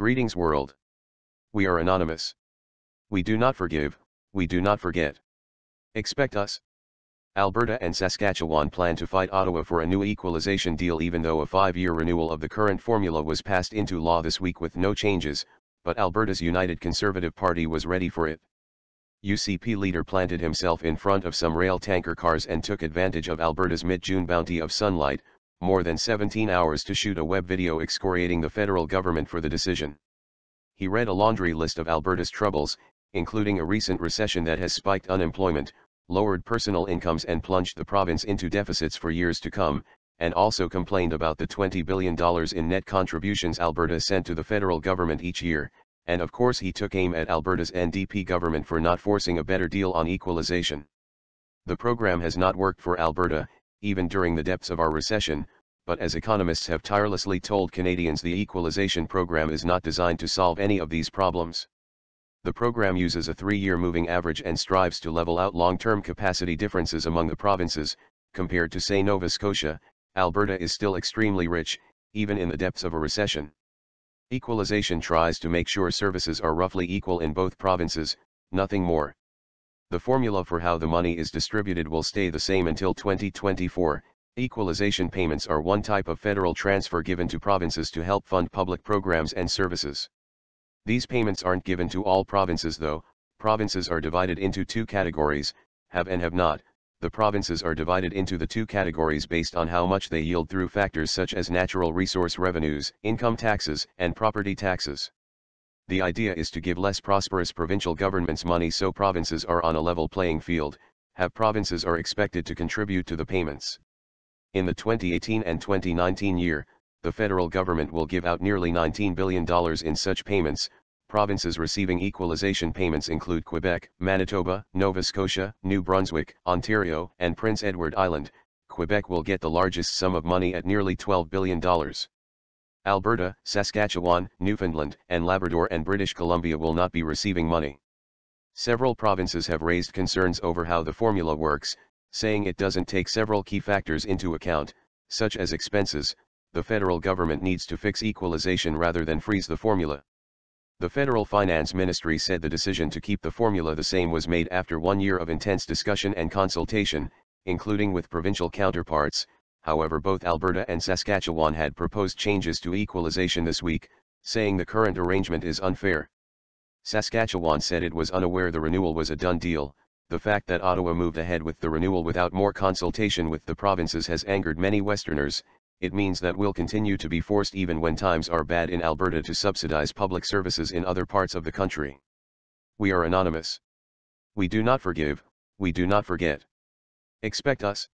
Greetings world. We are anonymous. We do not forgive, we do not forget. Expect us. Alberta and Saskatchewan plan to fight Ottawa for a new equalization deal even though a five-year renewal of the current formula was passed into law this week with no changes, but Alberta's United Conservative Party was ready for it. UCP leader planted himself in front of some rail tanker cars and took advantage of Alberta's mid-June bounty of sunlight, more than 17 hours to shoot a web video excoriating the federal government for the decision. He read a laundry list of Alberta's troubles, including a recent recession that has spiked unemployment, lowered personal incomes and plunged the province into deficits for years to come, and also complained about the $20 billion in net contributions Alberta sent to the federal government each year, and of course he took aim at Alberta's NDP government for not forcing a better deal on equalization. The program has not worked for Alberta, even during the depths of our recession, but as economists have tirelessly told Canadians the equalization program is not designed to solve any of these problems. The program uses a three-year moving average and strives to level out long-term capacity differences among the provinces, compared to say Nova Scotia, Alberta is still extremely rich, even in the depths of a recession. Equalization tries to make sure services are roughly equal in both provinces, nothing more. The formula for how the money is distributed will stay the same until 2024, Equalization payments are one type of federal transfer given to provinces to help fund public programs and services. These payments aren't given to all provinces though, provinces are divided into two categories, have and have not, the provinces are divided into the two categories based on how much they yield through factors such as natural resource revenues, income taxes, and property taxes. The idea is to give less prosperous provincial governments money so provinces are on a level playing field, have provinces are expected to contribute to the payments. In the 2018 and 2019 year, the federal government will give out nearly $19 billion in such payments. Provinces receiving equalization payments include Quebec, Manitoba, Nova Scotia, New Brunswick, Ontario, and Prince Edward Island. Quebec will get the largest sum of money at nearly $12 billion. Alberta, Saskatchewan, Newfoundland, and Labrador and British Columbia will not be receiving money. Several provinces have raised concerns over how the formula works, saying it doesn't take several key factors into account, such as expenses, the federal government needs to fix equalization rather than freeze the formula. The Federal Finance Ministry said the decision to keep the formula the same was made after one year of intense discussion and consultation, including with provincial counterparts, however both Alberta and Saskatchewan had proposed changes to equalization this week, saying the current arrangement is unfair. Saskatchewan said it was unaware the renewal was a done deal, the fact that Ottawa moved ahead with the renewal without more consultation with the provinces has angered many Westerners, it means that we'll continue to be forced even when times are bad in Alberta to subsidize public services in other parts of the country. We are anonymous. We do not forgive, we do not forget. Expect us.